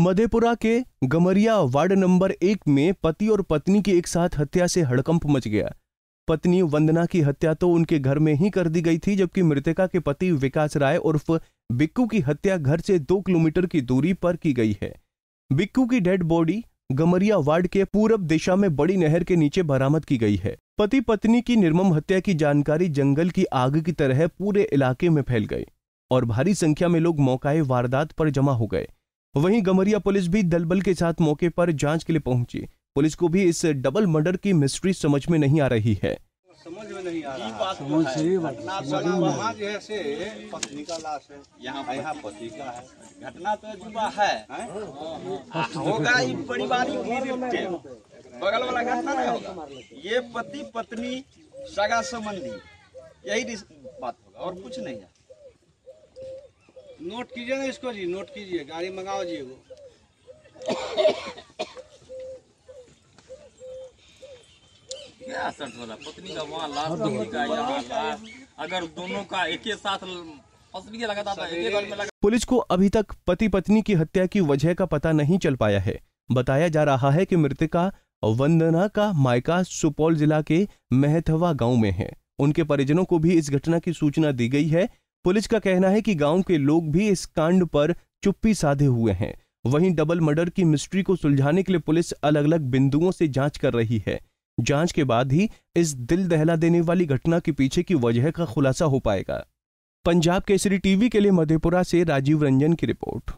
मधेपुरा के Gamharia ward number एक में पति और पत्नी की एक साथ हत्या से हड़कंप मच गया पत्नी वंदना की हत्या तो उनके घर में ही कर दी गई थी जबकि मृतका के पति विकास राय उर्फ बिक्कू की हत्या घर से दो किलोमीटर की दूरी पर की गई है बिक्कू की डेड बॉडी गमरिया वार्ड के पूरब दिशा में बड़ी नहर के नीचे बरामद की गई है पति पत्नी की निर्मम हत्या की जानकारी जंगल की आग की तरह पूरे इलाके में फैल गई और भारी संख्या में लोग मौकाए वारदात पर जमा हो गए वहीं गमरिया पुलिस भी दलबल के साथ मौके पर जांच के लिए पहुंची पुलिस को भी इस डबल मर्डर की मिस्ट्री समझ में नहीं आ रही है समझ में नहीं आ रहा तो है तो पत्नी का लाश है यहाँ हाँ, पति का है घटना तो है ये हाँ? हाँ, बगल वाला घटना नहीं होगा ये पति पत्नी सगा संबंधी यही बात होगा और कुछ नहीं है नोट कीजिए ना इसको जी नोट कीजिए गाड़ी मंगाओ जी वो क्या पत्नी का वहाँ लाश पत्नी तो का यहाँ लाश अगर दोनों का एक साथ तो पुलिस को अभी तक पति पत्नी की हत्या की वजह का पता नहीं चल पाया है बताया जा रहा है कि मृतका वंदना का मायका सुपौल जिला के मेहथवा गांव में है उनके परिजनों को भी इस घटना की सूचना दी गई है पुलिस का कहना है कि गांव के लोग भी इस कांड पर चुप्पी साधे हुए हैं वहीं डबल मर्डर की मिस्ट्री को सुलझाने के लिए पुलिस अलग अलग बिंदुओं से जांच कर रही है जांच के बाद ही इस दिल दहला देने वाली घटना के पीछे की वजह का खुलासा हो पाएगा पंजाब केसरी टीवी के लिए मधेपुरा से राजीव रंजन की रिपोर्ट